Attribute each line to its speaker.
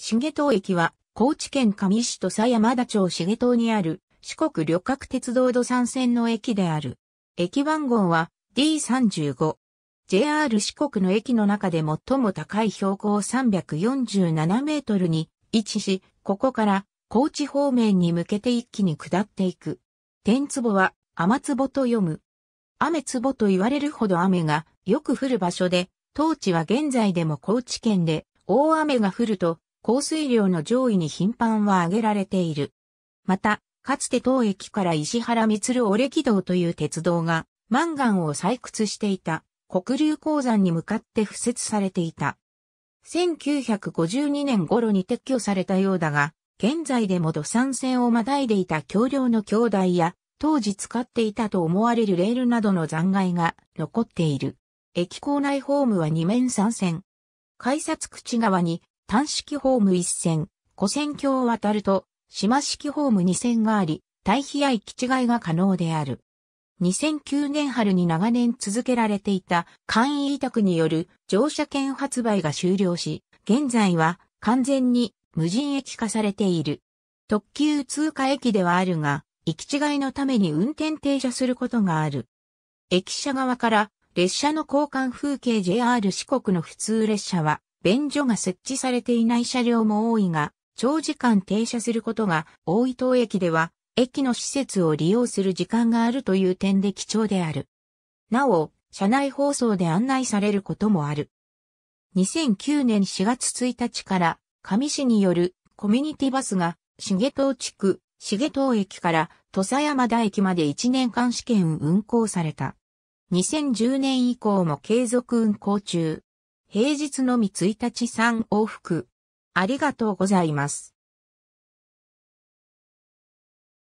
Speaker 1: 重東駅は、高知県上市と狭山田町重東にある、四国旅客鉄道土産線の駅である。駅番号は D35。JR 四国の駅の中で最も高い標高347メートルに位置し、ここから高知方面に向けて一気に下っていく。天壺は雨壺と読む。雨壺と言われるほど雨がよく降る場所で、当地は現在でも高知県で大雨が降ると降水量の上位に頻繁は挙げられている。また、かつて当駅から石原満オレ軌道という鉄道が、マンガンを採掘していた、黒竜鉱山に向かって付設されていた。1952年頃に撤去されたようだが、現在でも土産線をまたいでいた橋梁の橋台や、当時使っていたと思われるレールなどの残骸が残っている。駅構内ホームは2面3線。改札口側に単式ホーム1線、古線橋を渡ると、島式ホーム2線があり、対比や行き違いが可能である。2009年春に長年続けられていた簡易委託による乗車券発売が終了し、現在は完全に無人駅化されている。特急通過駅ではあるが、行き違いのために運転停車することがある。駅舎側から列車の交換風景 JR 四国の普通列車は便所が設置されていない車両も多いが、長時間停車することが大井東駅では、駅の施設を利用する時間があるという点で貴重である。なお、車内放送で案内されることもある。2009年4月1日から、上市によるコミュニティバスが、重東地区、重東駅から土佐山田駅まで1年間試験運行された。2010年以降も継続運行中。平日のみ1日3往復。ありがとうございます。